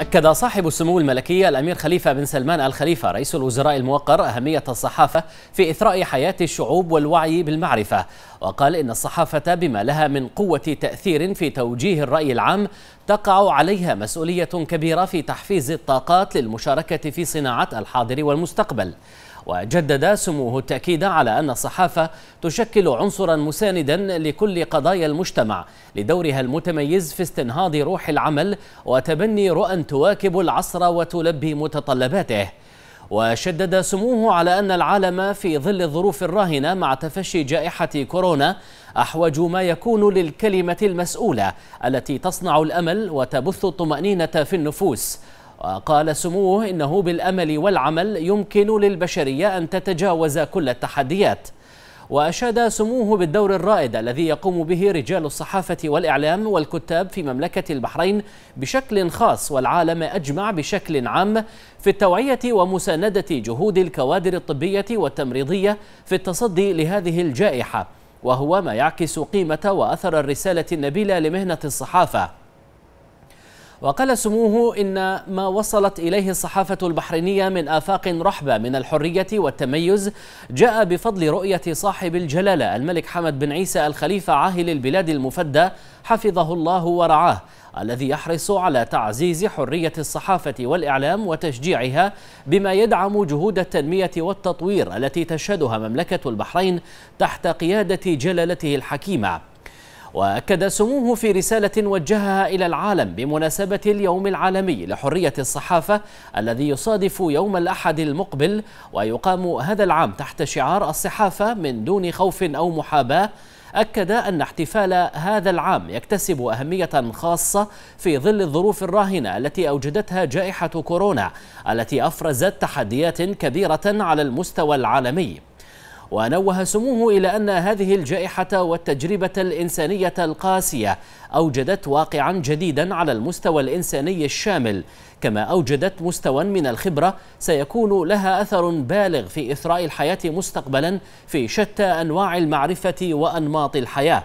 أكد صاحب السمو الملكي الأمير خليفة بن سلمان الخليفة رئيس الوزراء الموقر أهمية الصحافة في إثراء حياة الشعوب والوعي بالمعرفة وقال إن الصحافة بما لها من قوة تأثير في توجيه الرأي العام تقع عليها مسؤولية كبيرة في تحفيز الطاقات للمشاركة في صناعة الحاضر والمستقبل وجدد سموه التأكيد على أن الصحافة تشكل عنصرا مساندا لكل قضايا المجتمع لدورها المتميز في استنهاض روح العمل وتبني رؤى تواكب العصر وتلبي متطلباته وشدد سموه على أن العالم في ظل الظروف الراهنة مع تفشي جائحة كورونا أحوج ما يكون للكلمة المسؤولة التي تصنع الأمل وتبث الطمأنينة في النفوس وقال سموه إنه بالأمل والعمل يمكن للبشرية أن تتجاوز كل التحديات وأشاد سموه بالدور الرائد الذي يقوم به رجال الصحافة والإعلام والكتاب في مملكة البحرين بشكل خاص والعالم أجمع بشكل عام في التوعية ومساندة جهود الكوادر الطبية والتمريضية في التصدي لهذه الجائحة وهو ما يعكس قيمة وأثر الرسالة النبيلة لمهنة الصحافة وقال سموه إن ما وصلت إليه الصحافة البحرينية من آفاق رحبة من الحرية والتميز جاء بفضل رؤية صاحب الجلالة الملك حمد بن عيسى الخليفة عاهل البلاد المفدى حفظه الله ورعاه الذي يحرص على تعزيز حرية الصحافة والإعلام وتشجيعها بما يدعم جهود التنمية والتطوير التي تشهدها مملكة البحرين تحت قيادة جلالته الحكيمة وأكد سموه في رسالة وجهها إلى العالم بمناسبة اليوم العالمي لحرية الصحافة الذي يصادف يوم الأحد المقبل ويقام هذا العام تحت شعار الصحافة من دون خوف أو محاباة أكد أن احتفال هذا العام يكتسب أهمية خاصة في ظل الظروف الراهنة التي أوجدتها جائحة كورونا التي أفرزت تحديات كبيرة على المستوى العالمي ونوه سموه إلى أن هذه الجائحة والتجربة الإنسانية القاسية أوجدت واقعا جديدا على المستوى الإنساني الشامل كما أوجدت مستوى من الخبرة سيكون لها أثر بالغ في إثراء الحياة مستقبلا في شتى أنواع المعرفة وأنماط الحياة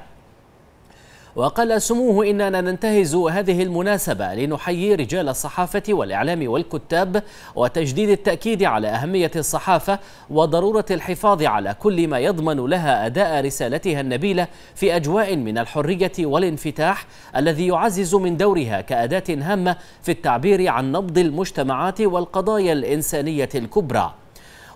وقال سموه إننا ننتهز هذه المناسبة لنحيي رجال الصحافة والإعلام والكتاب وتجديد التأكيد على أهمية الصحافة وضرورة الحفاظ على كل ما يضمن لها أداء رسالتها النبيلة في أجواء من الحرية والانفتاح الذي يعزز من دورها كأداة هامة في التعبير عن نبض المجتمعات والقضايا الإنسانية الكبرى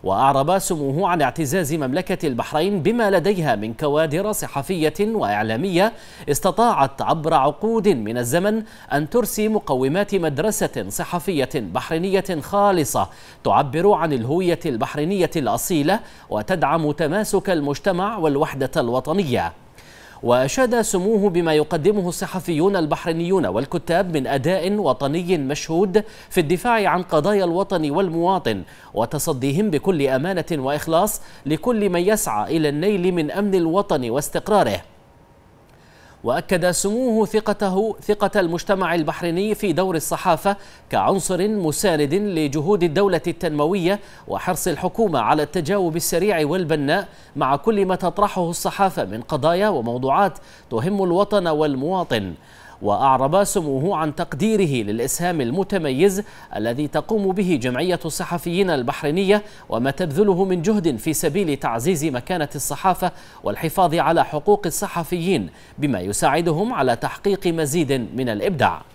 وأعرب سموه عن اعتزاز مملكة البحرين بما لديها من كوادر صحفية وإعلامية استطاعت عبر عقود من الزمن أن ترسي مقومات مدرسة صحفية بحرينية خالصة تعبر عن الهوية البحرينية الأصيلة وتدعم تماسك المجتمع والوحدة الوطنية وأشاد سموه بما يقدمه الصحفيون البحرينيون والكتاب من أداء وطني مشهود في الدفاع عن قضايا الوطن والمواطن وتصديهم بكل أمانة وإخلاص لكل من يسعى إلى النيل من أمن الوطن واستقراره وأكد سموه ثقته ثقة المجتمع البحريني في دور الصحافة كعنصر مساند لجهود الدولة التنموية وحرص الحكومة على التجاوب السريع والبناء مع كل ما تطرحه الصحافة من قضايا وموضوعات تهم الوطن والمواطن وأعرب سموه عن تقديره للإسهام المتميز الذي تقوم به جمعية الصحفيين البحرينية وما تبذله من جهد في سبيل تعزيز مكانة الصحافة والحفاظ على حقوق الصحفيين بما يساعدهم على تحقيق مزيد من الإبداع